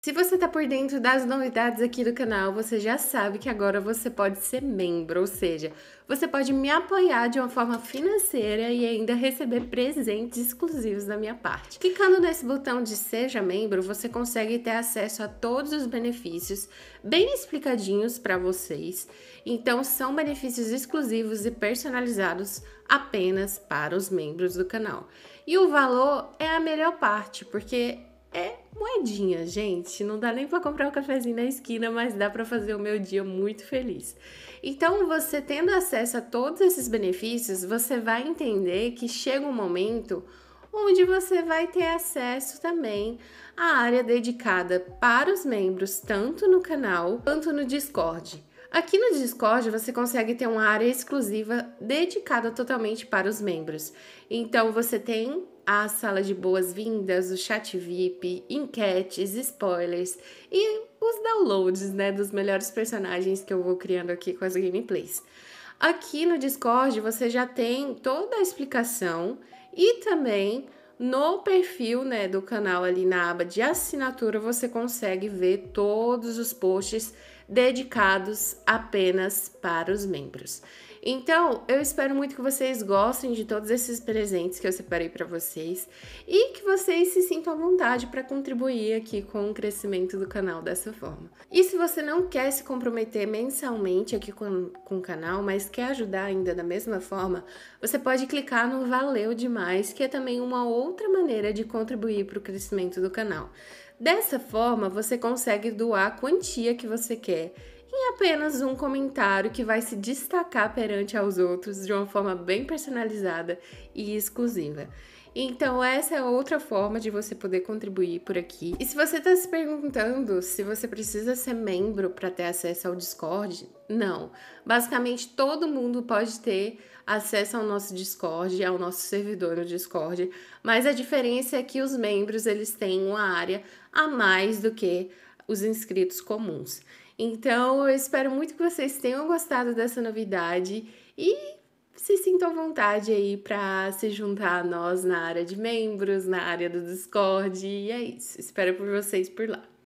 Se você está por dentro das novidades aqui do canal, você já sabe que agora você pode ser membro, ou seja, você pode me apoiar de uma forma financeira e ainda receber presentes exclusivos da minha parte. Clicando nesse botão de Seja Membro, você consegue ter acesso a todos os benefícios bem explicadinhos para vocês. Então, são benefícios exclusivos e personalizados apenas para os membros do canal. E o valor é a melhor parte, porque moedinha, gente. Não dá nem para comprar um cafezinho na esquina, mas dá para fazer o meu dia muito feliz. Então, você tendo acesso a todos esses benefícios, você vai entender que chega um momento onde você vai ter acesso também à área dedicada para os membros, tanto no canal quanto no Discord. Aqui no Discord você consegue ter uma área exclusiva dedicada totalmente para os membros. Então você tem a sala de boas-vindas, o chat VIP, enquetes, spoilers e os downloads, né, dos melhores personagens que eu vou criando aqui com as gameplays. Aqui no Discord você já tem toda a explicação e também no perfil né, do canal ali na aba de assinatura você consegue ver todos os posts dedicados apenas para os membros. Então, eu espero muito que vocês gostem de todos esses presentes que eu separei para vocês e que vocês se sintam à vontade para contribuir aqui com o crescimento do canal dessa forma. E se você não quer se comprometer mensalmente aqui com, com o canal, mas quer ajudar ainda da mesma forma, você pode clicar no Valeu Demais, que é também uma outra maneira de contribuir para o crescimento do canal. Dessa forma, você consegue doar a quantia que você quer em apenas um comentário que vai se destacar perante aos outros de uma forma bem personalizada e exclusiva. Então, essa é outra forma de você poder contribuir por aqui. E se você está se perguntando se você precisa ser membro para ter acesso ao Discord, não. Basicamente, todo mundo pode ter acesso ao nosso Discord, ao nosso servidor no Discord, mas a diferença é que os membros eles têm uma área a mais do que os inscritos comuns. Então, eu espero muito que vocês tenham gostado dessa novidade e se sintam à vontade aí para se juntar a nós na área de membros, na área do Discord. E é isso. Espero por vocês por lá.